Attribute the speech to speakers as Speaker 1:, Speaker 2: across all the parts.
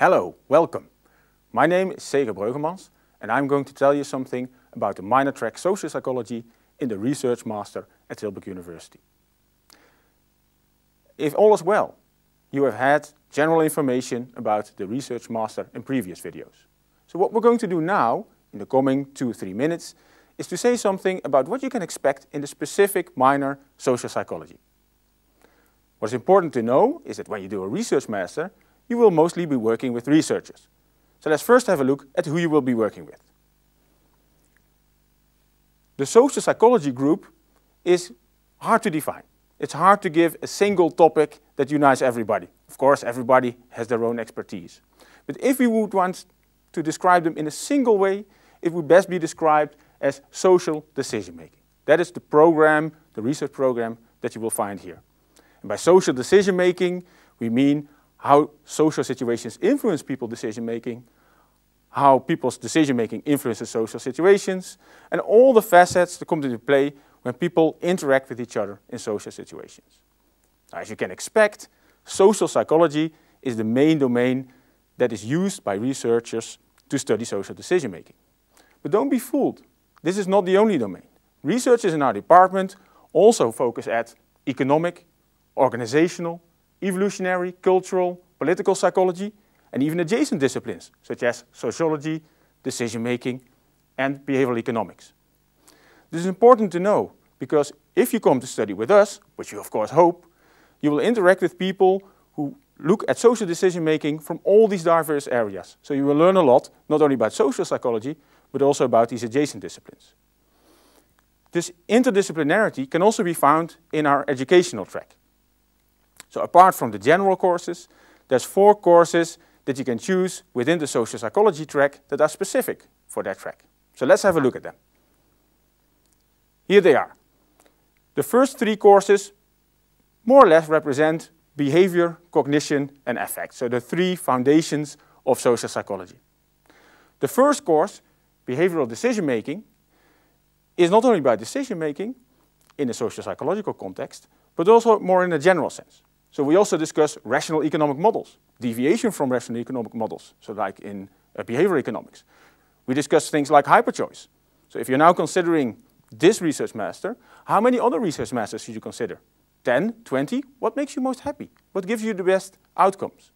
Speaker 1: Hello, welcome. My name is Sega Breugemans and I'm going to tell you something about the minor track social psychology in the research master at Tilburg University. If all is well, you have had general information about the research master in previous videos. So what we're going to do now, in the coming two or three minutes, is to say something about what you can expect in the specific minor social psychology. What's important to know is that when you do a research master, you will mostly be working with researchers. So let's first have a look at who you will be working with. The social psychology group is hard to define. It's hard to give a single topic that unites everybody. Of course, everybody has their own expertise. But if we would want to describe them in a single way, it would best be described as social decision making. That is the program, the research program that you will find here. And by social decision making, we mean how social situations influence people's decision making, how people's decision making influences social situations, and all the facets that come into play when people interact with each other in social situations. As you can expect, social psychology is the main domain that is used by researchers to study social decision making. But don't be fooled. This is not the only domain. Researchers in our department also focus at economic, organizational, evolutionary, cultural, political psychology, and even adjacent disciplines such as sociology, decision making, and behavioral economics. This is important to know because if you come to study with us, which you of course hope, you will interact with people who look at social decision making from all these diverse areas. So you will learn a lot, not only about social psychology, but also about these adjacent disciplines. This interdisciplinarity can also be found in our educational track. So apart from the general courses, there's four courses that you can choose within the social psychology track that are specific for that track. So let's have a look at them. Here they are. The first three courses more or less represent behavior, cognition, and effects. So the three foundations of social psychology. The first course, behavioral decision making, is not only about decision making in a social psychological context, but also more in a general sense. So we also discuss rational economic models, deviation from rational economic models, so like in uh, behavior economics. We discuss things like hyperchoice. So if you're now considering this research master, how many other research masters should you consider? 10, 20? What makes you most happy? What gives you the best outcomes?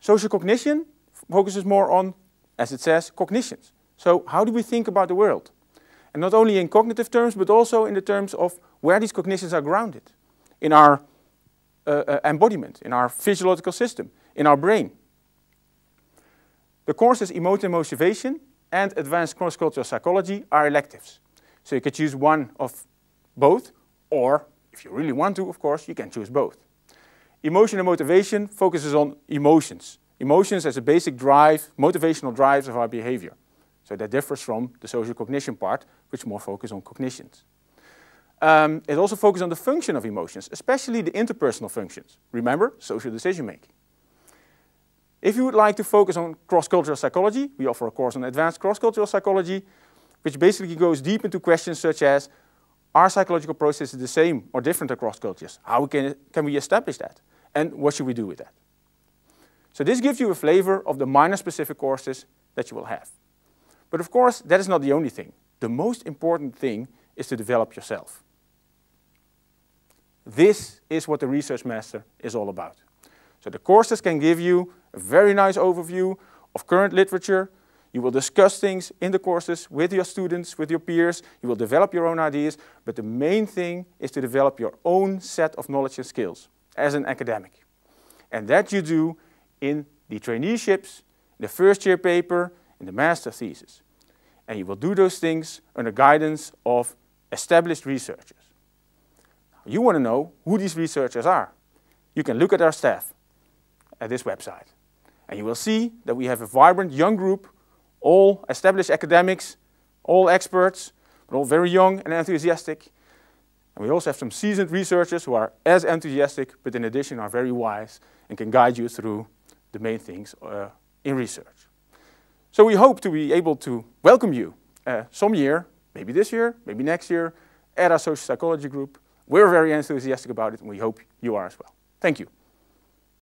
Speaker 1: Social cognition focuses more on, as it says, cognitions. So how do we think about the world? And not only in cognitive terms, but also in the terms of where these cognitions are grounded. In our uh, uh, embodiment, in our physiological system, in our brain. The courses Emotion and Motivation and Advanced Cross-Cultural Psychology are electives. So you could choose one of both, or if you really want to, of course, you can choose both. Emotion and Motivation focuses on emotions. Emotions as a basic drive, motivational drives of our behavior. So that differs from the social cognition part, which more focuses on cognitions. Um, it also focuses on the function of emotions, especially the interpersonal functions. Remember, social decision making. If you would like to focus on cross-cultural psychology, we offer a course on advanced cross-cultural psychology, which basically goes deep into questions such as, are psychological processes the same or different across cultures? How can, can we establish that? And what should we do with that? So this gives you a flavor of the minor specific courses that you will have. But of course, that is not the only thing. The most important thing is to develop yourself. This is what the Research Master is all about. So the courses can give you a very nice overview of current literature. You will discuss things in the courses with your students, with your peers. You will develop your own ideas. But the main thing is to develop your own set of knowledge and skills as an academic. And that you do in the traineeships, the first year paper, in the master thesis. And you will do those things under guidance of established researchers. You want to know who these researchers are. You can look at our staff at this website. And you will see that we have a vibrant young group, all established academics, all experts, but all very young and enthusiastic. And we also have some seasoned researchers who are as enthusiastic, but in addition are very wise and can guide you through the main things uh, in research. So we hope to be able to welcome you uh, some year, maybe this year, maybe next year, at our social psychology group we're very enthusiastic about it, and we hope you are as well. Thank you.